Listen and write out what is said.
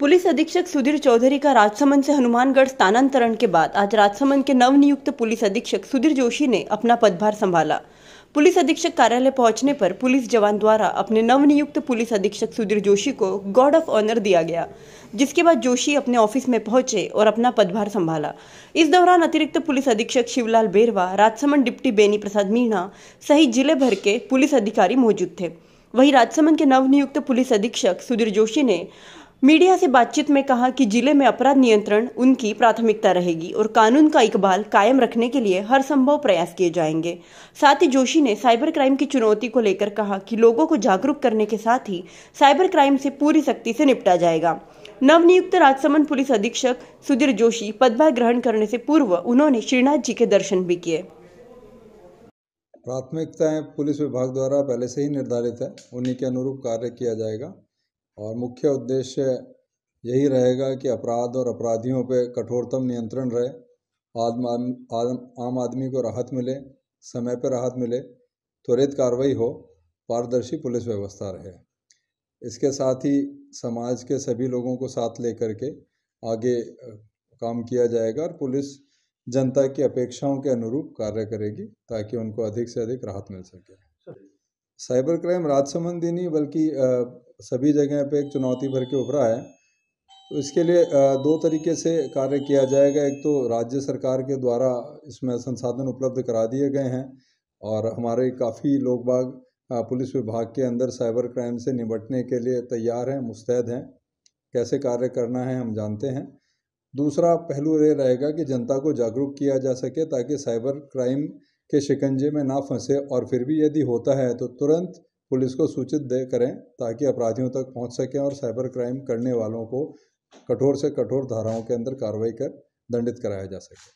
police अधीक्षक सुधीर चौधरी का राजसमंद से हनुमानगढ़ स्थानांतरण के बाद आज राजसमंद के नवनियुक्त पुलिस अधीक्षक सुधीर जोशी ने अपना पदभार संभाला पुलिस अधीक्षक कार्यालय पहुंचने पर पुलिस जवान द्वारा अपने नवनियुक्त पुलिस अधीक्षक सुधीर जोशी को गार्ड ऑफ ऑनर दिया गया जिसके बाद जोशी अपने ऑफिस में पहुंचे और अपना पदभार संभाला इस दौरान अतिरिक्त पुलिस अधीक्षक शिवलाल बेरवा राजसमंद डिप्टी बेनी प्रसाद मीणा सहित जिले भर के पुलिस अधिकारी मौजूद थे वहीं राजसमंद के नवनियुक्त पुलिस अधीक्षक सुधीर जोशी ने मीडिया से बातचीत में कहा कि जिले में अपराध नियंत्रण उनकी प्राथमिकता रहेगी और कानून का इकबाल कायम रखने के लिए हर संभव प्रयास किए जाएंगे साथ ही जोशी ने साइबर क्राइम की चुनौती को लेकर कहा कि लोगों को जागरूक करने के साथ ही साइबर क्राइम से पूरी सख्ती से निपटा जाएगा नवनियुक्त राजसमंद पुलिस अधीक्षक सुधीर जोशी पदभार ग्रहण करने से पूर्व उन्होंने श्रीनाथ जी के दर्शन भी किए प्राथमिकताएं पुलिस विभाग द्वारा पहले से ही निर्धारित है उन्हीं के अनुरूप कार्य किया जाएगा और मुख्य उद्देश्य यही रहेगा कि अपराध और अपराधियों पर कठोरतम नियंत्रण रहे आदम आदम आम आदमी को राहत मिले समय पर राहत मिले त्वरित कार्रवाई हो पारदर्शी पुलिस व्यवस्था रहे इसके साथ ही समाज के सभी लोगों को साथ लेकर के आगे काम किया जाएगा और पुलिस जनता की अपेक्षाओं के अनुरूप कार्य करेगी ताकि उनको अधिक से अधिक राहत मिल सके साइबर क्राइम राजसमंद ही नहीं बल्कि सभी जगह पे एक चुनौती भर के उभरा है तो इसके लिए दो तरीके से कार्य किया जाएगा एक तो राज्य सरकार के द्वारा इसमें संसाधन उपलब्ध करा दिए गए हैं और हमारे काफ़ी लोग बाग पुलिस विभाग के अंदर साइबर क्राइम से निपटने के लिए तैयार हैं मुस्तैद हैं कैसे कार्य करना है हम जानते हैं दूसरा पहलू ये रहेगा कि जनता को जागरूक किया जा सके ताकि साइबर क्राइम के शिकंजे में ना फंसे और फिर भी यदि होता है तो तुरंत पुलिस को सूचित दे करें ताकि अपराधियों तक पहुंच सकें और साइबर क्राइम करने वालों को कठोर से कठोर धाराओं के अंदर कार्रवाई कर दंडित कराया जा सके